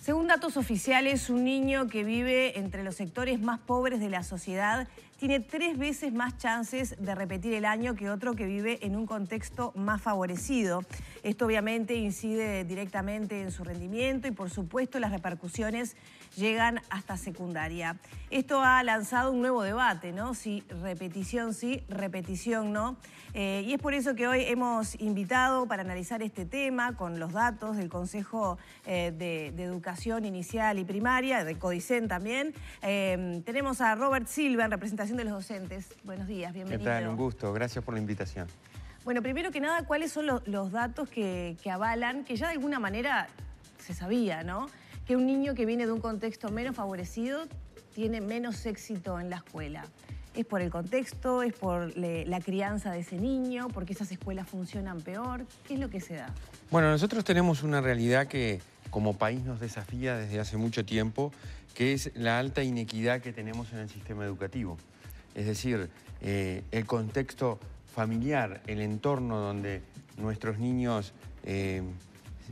Según datos oficiales, un niño que vive entre los sectores más pobres de la sociedad tiene tres veces más chances de repetir el año que otro que vive en un contexto más favorecido. Esto obviamente incide directamente en su rendimiento y por supuesto las repercusiones llegan hasta secundaria. Esto ha lanzado un nuevo debate, ¿no? Si repetición sí, repetición no. Eh, y es por eso que hoy hemos invitado para analizar este tema con los datos del Consejo eh, de, Educación Inicial y Primaria, de CODICEN también. Eh, tenemos a Robert Silva en representación de los Docentes. Buenos días, bienvenido. ¿Qué tal? Un gusto, gracias por la invitación. Bueno, primero que nada, ¿cuáles son los, datos que, avalan, que ya de alguna manera se sabía, ¿no? Que un niño que viene de un contexto menos favorecido tiene menos éxito en la escuela. ¿Es por el contexto? ¿Es por la crianza de ese niño? ¿Porque esas escuelas funcionan peor? ¿Qué es lo que se da? Bueno, nosotros tenemos una realidad que como país nos desafía desde hace mucho tiempo, que es la alta inequidad que tenemos en el sistema educativo es decir, eh, el contexto familiar, el entorno donde nuestros niños eh,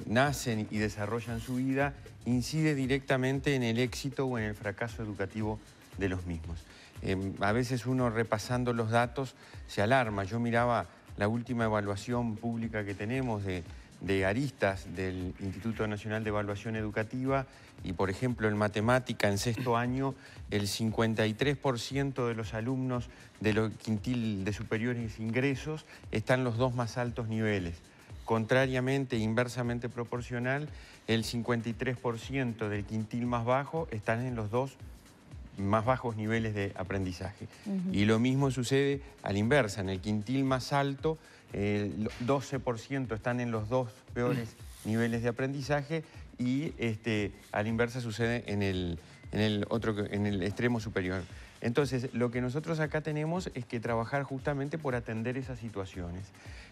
nacen y desarrollan su vida, incide directamente en el éxito o en el fracaso educativo de los mismos. Em, a veces uno repasando los datos se alarma. Yo miraba la última evaluación pública que tenemos de de aristas del Instituto Nacional de Evaluación Educativa y, por ejemplo, en matemática, en sexto año, el 53% de los alumnos de los quintil de superiores ingresos están en los dos más altos niveles. Contrariamente, e inversamente proporcional, el 53% del quintil más bajo están en los dos más bajos niveles de aprendizaje. Y lo mismo sucede a la inversa, en el quintil más alto el 12% están en los dos peores niveles de aprendizaje y este, a la inversa sucede en el, otro, en el extremo superior. Entonces, lo que nosotros acá tenemos es que trabajar justamente por atender esas situaciones.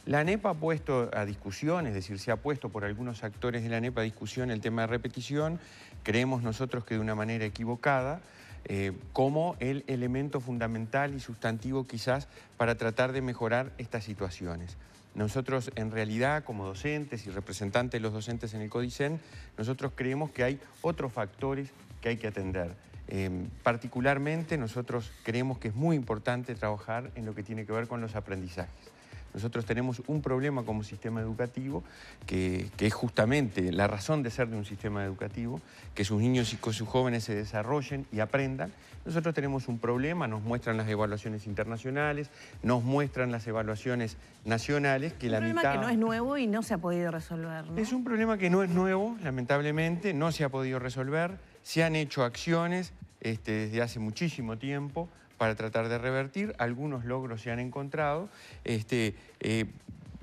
La NEPA ha puesto a discusión, es decir, se ha puesto por algunos actores de la NEPA a discusión el tema de repetición, creemos nosotros que de una manera equivocada, eh, como el elemento fundamental y sustantivo quizás para tratar de mejorar estas situaciones. Nosotros en realidad como docentes y representantes de los docentes en el CODICEN, nosotros creemos que hay otros factores que hay que atender. Em, particularmente nosotros creemos que es muy importante trabajar en lo que tiene que ver con los aprendizajes. Nosotros tenemos un problema como sistema educativo, que, es justamente la razón de ser de un sistema educativo, que sus niños y sus jóvenes se desarrollen y aprendan. Nosotros tenemos un problema, nos muestran las evaluaciones internacionales, nos muestran las evaluaciones nacionales, que un problema que no es nuevo y no se ha podido resolver. Es un problema que no es nuevo, lamentablemente, no se ha podido resolver. Se han hecho acciones este, desde hace muchísimo tiempo para tratar de revertir. Algunos logros se han encontrado. Este, eh,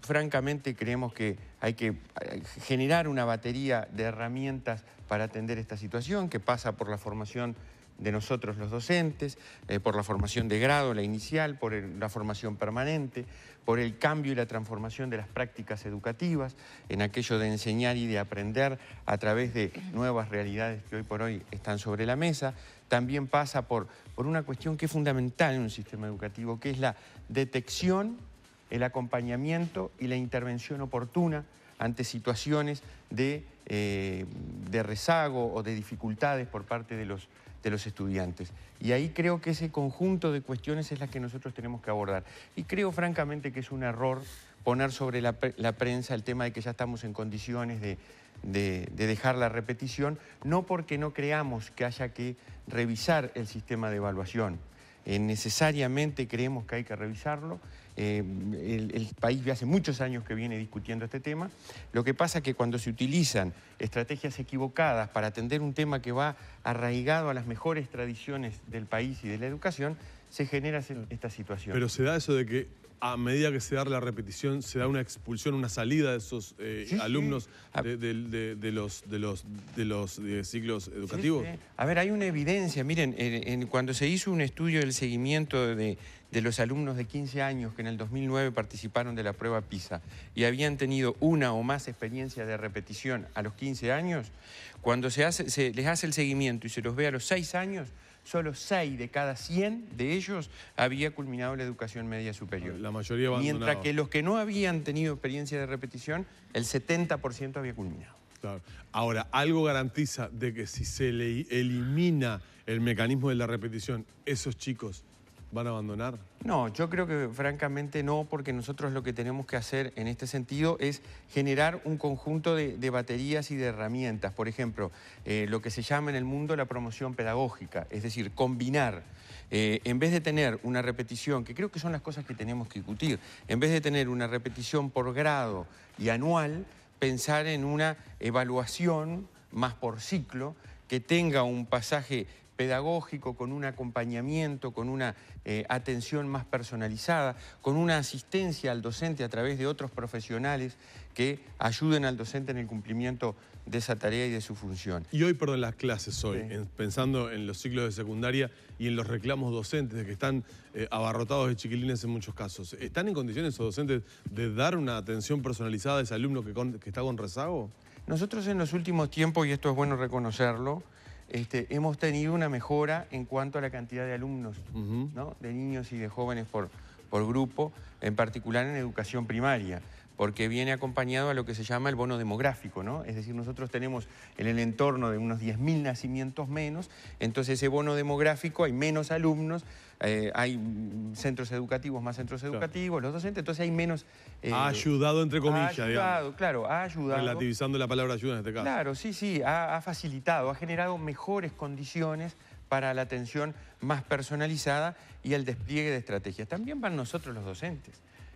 francamente creemos que hay que eh, generar una batería de herramientas para atender esta situación, que pasa por la formación de nosotros los docentes, eh, por la formación de grado, la inicial, por la formación permanente, por el cambio y la transformación de las prácticas educativas, en aquello de enseñar y de aprender a través de nuevas realidades que hoy por hoy están sobre la mesa, también pasa por, por una cuestión que es fundamental en un sistema educativo, que es la detección, el acompañamiento y la intervención oportuna ante situaciones de, eh, rezago o de dificultades por parte de los, de los estudiantes. Y ahí creo que ese conjunto de cuestiones es las que nosotros tenemos que abordar. Y creo francamente que es un error poner sobre la prensa el tema de que ya estamos en condiciones de, de, dejar la repetición, no porque no creamos que haya que revisar el sistema de evaluación. Eh, necesariamente creemos que hay que revisarlo. Eh, el, país hace muchos años que viene discutiendo este tema. Lo que pasa es que cuando se utilizan estrategias equivocadas para atender un tema que va arraigado a las mejores tradiciones del país y de la educación, se genera esta situación. Pero se da eso de que a medida que se da la repetición, se da una expulsión, una salida de esos eh, alumnos ah. De, los, eh, ciclos educativos? a ver, hay una evidencia. Miren, cuando se hizo un estudio del seguimiento de, los alumnos de 15 años que en el 2009 participaron de la prueba PISA y habían tenido una o más experiencias de repetición a los 15 años, cuando se, se les hace el seguimiento y se los ve a los 6 años, solo 6 de cada 100 de ellos había culminado la educación media superior. La mayoría Mientras que los que no habían tenido experiencia de repetición, el 70% había culminado. Claro. Ahora, algo garantiza de que si se le elimina el mecanismo de la repetición, esos chicos ¿Van a abandonar? No, yo creo que francamente no, porque nosotros lo que tenemos que hacer en este sentido es generar un conjunto de, baterías y de herramientas. Por ejemplo, eh, lo que se llama en el mundo la promoción pedagógica, es decir, combinar. Eh, en vez de tener una repetición, que creo que son las cosas que tenemos que discutir, en vez de tener una repetición por grado y anual, pensar en una evaluación más por ciclo que tenga un pasaje pedagógico, con un acompañamiento, con una eh, atención más personalizada, con una asistencia al docente a través de otros profesionales que ayuden al docente en el cumplimiento de esa tarea y de su función. Y hoy, perdón, las clases hoy, pensando en los ciclos de secundaria y en los reclamos docentes que están eh, abarrotados de chiquilines en muchos casos, ¿están en condiciones esos docentes de dar una atención personalizada a ese alumno que, que está con rezago? Nosotros en los últimos tiempos, y esto es bueno reconocerlo, este, hemos tenido una mejora en cuanto a la cantidad de alumnos, de niños y de jóvenes por, por grupo, en particular en educación primaria porque viene acompañado a lo que se llama el bono demográfico, ¿no? Es decir, nosotros tenemos en el entorno de unos 10.000 nacimientos menos, entonces ese bono demográfico hay menos alumnos, eh, hay centros educativos, más centros educativos, los docentes, entonces hay menos... Eh, ha ayudado, entre comillas, ha ayudado, claro, ha ayudado. Relativizando la palabra ayuda en este caso. Claro, sí, sí, ha, ha facilitado, ha generado mejores condiciones para la atención más personalizada y el despliegue de estrategias. También van nosotros los docentes.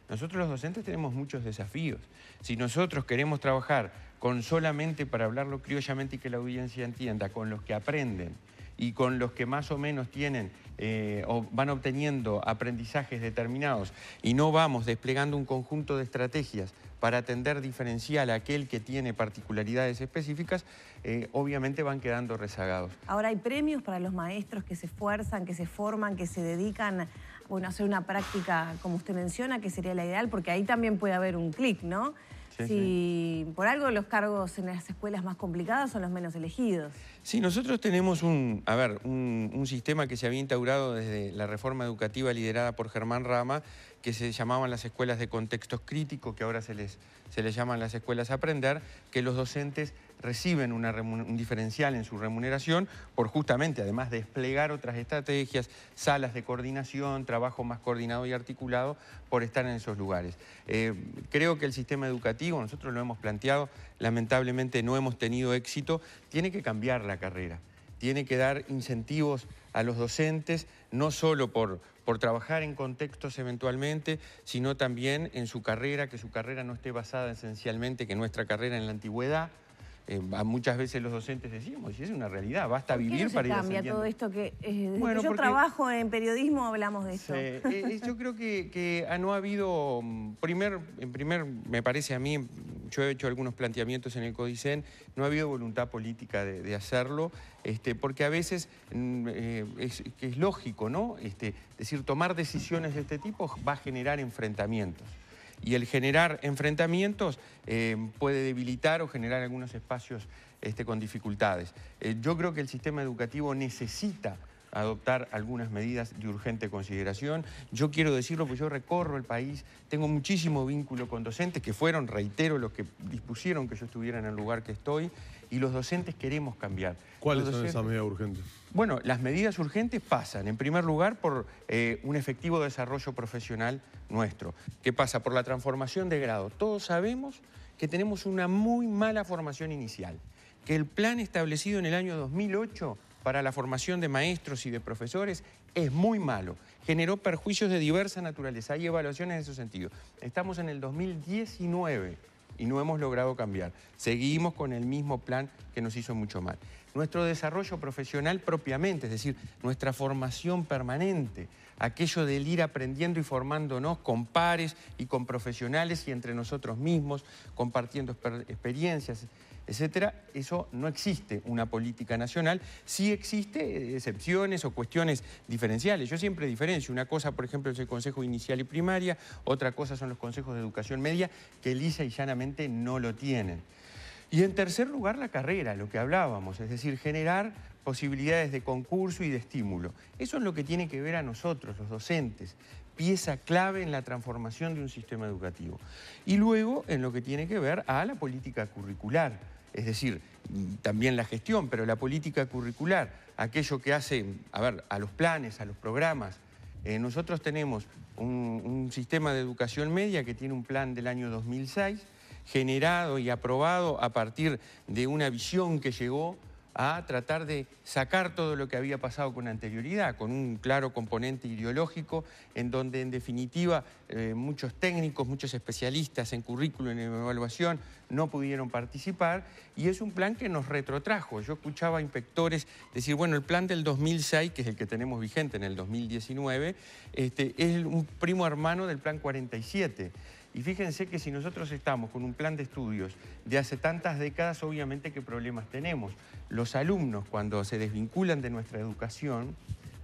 Nosotros los docentes tenemos muchos desafíos. Si nosotros queremos trabajar con solamente para hablarlo criollamente y que la audiencia entienda, con los que aprenden y con los que más o menos tienen eh, o van obteniendo aprendizajes determinados y no vamos desplegando un conjunto de estrategias para atender diferencial a aquel que tiene particularidades específicas, eh, obviamente van quedando rezagados. Ahora hay premios para los maestros que se esfuerzan, que se forman, que se dedican bueno, hacer una práctica como usted menciona, que sería la ideal, porque ahí también puede haber un clic, ¿no? si por algo los cargos en las escuelas más complicadas son los menos elegidos. Sí, nosotros tenemos un, a ver, un, sistema que se había instaurado desde la reforma educativa liderada por Germán Rama, que se llamaban las escuelas de contextos críticos, que ahora se les, se les llaman las escuelas a aprender, que los docentes reciben un diferencial en su remuneración por justamente, además, desplegar otras estrategias, salas de coordinación, trabajo más coordinado y articulado por estar en esos lugares. Eh, creo que el sistema educativo, nosotros lo hemos planteado, lamentablemente no hemos tenido éxito, tiene que cambiar la carrera tiene que dar incentivos a los docentes, no solo por, por, trabajar en contextos eventualmente, sino también en su carrera, que su carrera no esté basada esencialmente, que nuestra carrera en la antigüedad, eh, muchas veces los docentes decimos, y es una realidad, basta vivir se para cambia todo esto que eh, bueno, que yo trabajo en periodismo hablamos de esto? Eh, yo creo que, no ha habido, mm, primer, en primer, me parece a mí, yo he hecho algunos planteamientos en el Codicen, no ha habido voluntad política de, hacerlo, este, porque a veces mm, es, es lógico, ¿no? es este, decir, tomar decisiones de este tipo va a generar enfrentamientos y el generar enfrentamientos eh, puede debilitar o generar algunos espacios este, con dificultades. Eh, yo creo que el sistema educativo necesita adoptar algunas medidas de urgente consideración. Yo quiero decirlo porque yo recorro el país, tengo muchísimo vínculo con docentes que fueron, reitero, los que dispusieron que yo estuviera en el lugar que estoy y los docentes queremos cambiar. ¿Cuáles son esas medidas urgentes? Bueno, las medidas urgentes pasan, en primer lugar, por eh, un efectivo desarrollo profesional nuestro. ¿Qué pasa? Por la transformación de grado. Todos sabemos que tenemos una muy mala formación inicial, que el plan establecido en el año 2008 para la formación de maestros y de profesores es muy malo. Generó perjuicios de diversa naturaleza. Hay evaluaciones en ese sentido. Estamos en el 2019 y no hemos logrado cambiar. Seguimos con el mismo plan que nos hizo mucho mal nuestro desarrollo profesional propiamente, es decir, nuestra formación permanente, aquello del ir aprendiendo y formándonos con pares y con profesionales y entre nosotros mismos, compartiendo experiencias, etcétera, eso no existe una política nacional. Sí existe eh, excepciones o cuestiones diferenciales. Yo siempre diferencio. Una cosa, por ejemplo, es el Consejo Inicial y Primaria, otra cosa son los consejos de educación media, que lisa y llanamente no lo tienen. Y en tercer lugar, la carrera, lo que hablábamos, es decir, generar posibilidades de concurso y de estímulo. Eso es lo que tiene que ver a nosotros, los docentes, pieza clave en la transformación de un sistema educativo. Y luego en lo que tiene que ver a la política curricular, es decir, también la gestión, pero la política curricular, aquello que hace, a ver, a los planes, a los programas. Eh, nosotros tenemos un sistema de educación media que tiene un plan del año 2006 generado y aprobado a partir de una visión que llegó a tratar de sacar todo lo que había pasado con anterioridad, con un claro componente ideológico, en donde en definitiva eh, muchos técnicos, muchos especialistas en currículum, en evaluación, no pudieron participar, y es un plan que nos retrotrajo. Yo escuchaba a inspectores decir, bueno, el plan del 2006, que es el que tenemos vigente en el 2019, este, es un primo hermano del plan 47. Y fíjense que si nosotros estamos con un plan de estudios de hace tantas décadas, obviamente qué problemas tenemos. Los alumnos cuando se desvinculan de nuestra educación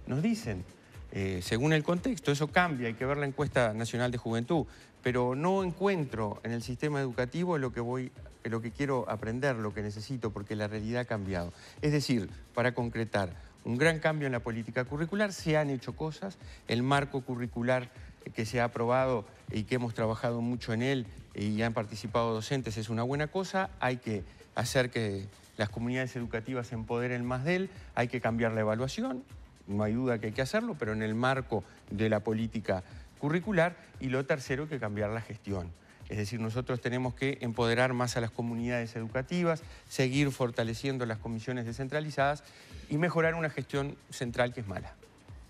nos dicen, eh, según el contexto, eso cambia, hay que ver la encuesta nacional de juventud, pero no encuentro en el sistema educativo lo que voy lo que quiero aprender, lo que necesito, porque la realidad ha cambiado. Es decir, para concretar, un gran cambio en la política curricular, se han hecho cosas, el marco curricular que se ha aprobado y que hemos trabajado mucho en él y han participado docentes es una buena cosa, hay que hacer que las comunidades educativas se empoderen más de él, hay que cambiar la evaluación, no hay duda que hay que hacerlo, pero en el marco de la política curricular y lo tercero que cambiar la gestión. Es decir, nosotros tenemos que empoderar más a las comunidades educativas, seguir fortaleciendo las comisiones descentralizadas y mejorar una gestión central que es mala.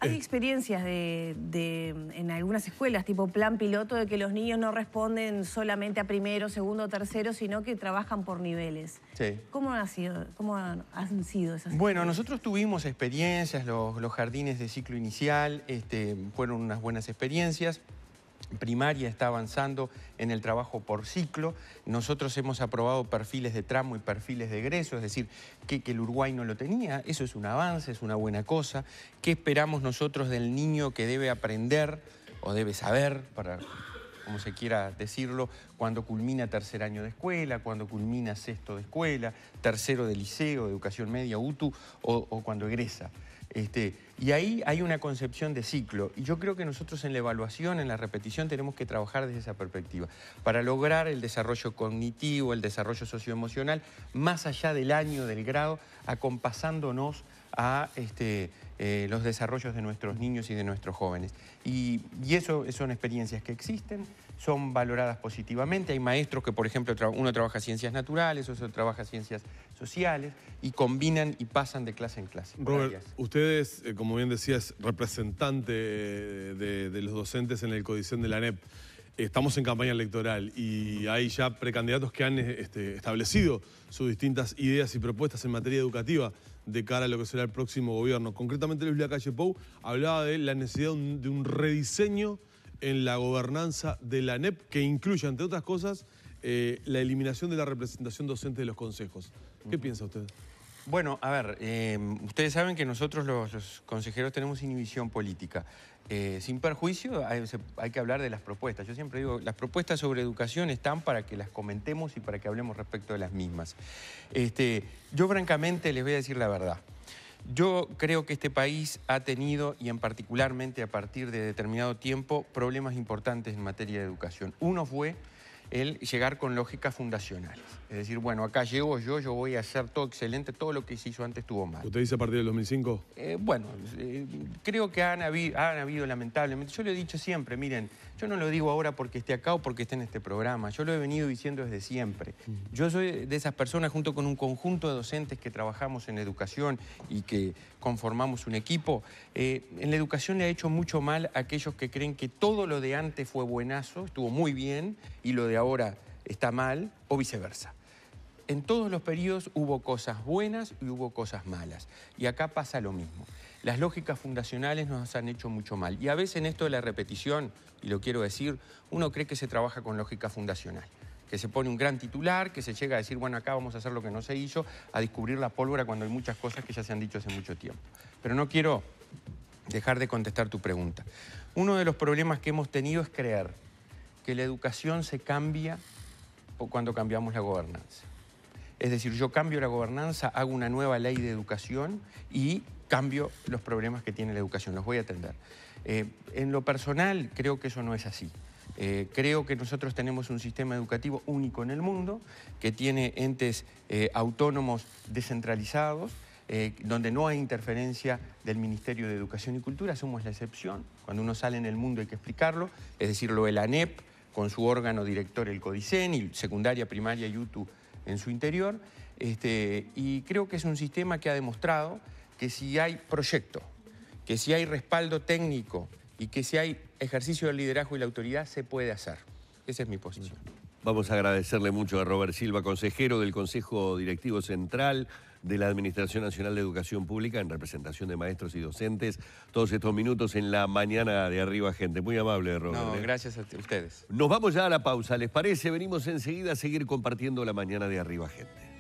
Hay eh. experiencias de, en algunas escuelas, tipo plan piloto, de que los niños no responden solamente a primero, segundo, tercero, sino que trabajan por niveles. Sí. ¿Cómo han sido, cómo experiencias? sido Bueno, nosotros tuvimos experiencias, los, jardines de ciclo inicial este, fueron unas buenas experiencias primaria está avanzando en el trabajo por ciclo. Nosotros hemos aprobado perfiles de tramo y perfiles de egreso, es decir, que, el Uruguay no lo tenía. Eso es un avance, es una buena cosa. ¿Qué esperamos nosotros del niño que debe aprender o debe saber, para como se quiera decirlo, cuando culmina tercer año de escuela, cuando culmina sexto de escuela, tercero de liceo, educación media, UTU, o cuando egresa? Este, y ahí hay una concepción de ciclo. Y yo creo que nosotros en la evaluación, en la repetición, tenemos que trabajar desde esa perspectiva para lograr el desarrollo cognitivo, el desarrollo socioemocional, más allá del año, del grado, acompasándonos a este, eh, los desarrollos de nuestros niños y de nuestros jóvenes. y eso son experiencias que existen, son valoradas positivamente. Hay maestros que, por ejemplo, uno trabaja ciencias naturales, otro trabaja ciencias sociales y combinan y pasan de clase en clase. Robert, eh, como bien decías, representante eh, de, los docentes en el Codicen de la ANEP. Estamos en campaña electoral y hay ya precandidatos que han este, establecido sus distintas ideas y propuestas en materia educativa de cara a lo que será el próximo gobierno. Concretamente, Luis Lacalle Pou hablaba de la necesidad de un rediseño en la gobernanza de la NEP que incluye, entre otras cosas, eh, la eliminación de la representación docente de los consejos. ¿Qué piensa usted? Bueno, a ver, eh, ustedes saben que nosotros los, consejeros tenemos inhibición política. Eh, sin perjuicio, hay, que hablar de las propuestas. Yo siempre digo, las propuestas sobre educación están para que las comentemos y para que hablemos respecto de las mismas. Este, yo francamente les voy a decir la verdad. Yo creo que este país ha tenido, y en particularmente a partir de determinado tiempo, problemas importantes en materia de educación. Uno fue el llegar con lógicas fundacionales. Es decir, bueno, acá llego yo, yo voy a hacer todo excelente, todo lo que se hizo antes estuvo mal. ¿Usted dice a partir del 2005? Eh, bueno, eh, creo que han habido, lamentablemente, yo lo he dicho siempre, miren, yo no lo digo ahora porque esté acá o porque esté en este programa, yo lo he venido diciendo desde siempre. Mm. Yo soy de esas personas, junto con un conjunto de docentes que trabajamos en educación y que conformamos un equipo, eh, en la educación le ha hecho mucho mal a aquellos que creen que todo lo de antes fue buenazo, estuvo muy bien, y lo de ahora está mal, o viceversa en todos los periodos hubo cosas buenas y hubo cosas malas. Y acá pasa lo mismo. Las lógicas fundacionales nos han hecho mucho mal. Y a veces en esto de la repetición, y lo quiero decir, uno cree que se trabaja con lógica fundacional que se pone un gran titular, que se llega a decir, bueno, acá vamos a hacer lo que no se hizo, a descubrir la pólvora cuando hay muchas cosas que ya se han dicho hace mucho tiempo. Pero no quiero dejar de contestar tu pregunta. Uno de los problemas que hemos tenido es creer que la educación se cambia cuando cambiamos la gobernanza. Es decir, yo cambio la gobernanza, hago una nueva ley de educación y cambio los problemas que tiene la educación, los voy a atender. Eh, en lo personal, creo que eso no es así. Eh, creo que nosotros tenemos un sistema educativo único en el mundo, que tiene entes eh, autónomos descentralizados, donde no hay interferencia del Ministerio de Educación y Cultura, somos la excepción. Cuando uno sale en el mundo hay que explicarlo, es decir, lo del ANEP, con su órgano director el CODICEN, y secundaria, primaria YouTube en su interior. Este, y creo que es un sistema que ha demostrado que si hay proyecto, que si hay respaldo técnico y que si hay ejercicio de liderazgo y la autoridad, se puede hacer. Esa es mi posición. Vamos a agradecerle mucho a Robert Silva, consejero del Consejo Directivo Central de la Administración Nacional de Educación Pública en representación de maestros y docentes. Todos estos minutos en la mañana de arriba, gente. Muy amable, Robert. ¿eh? gracias a ustedes. Nos vamos ya a la pausa, ¿les parece? Venimos enseguida a seguir compartiendo la mañana de arriba, gente.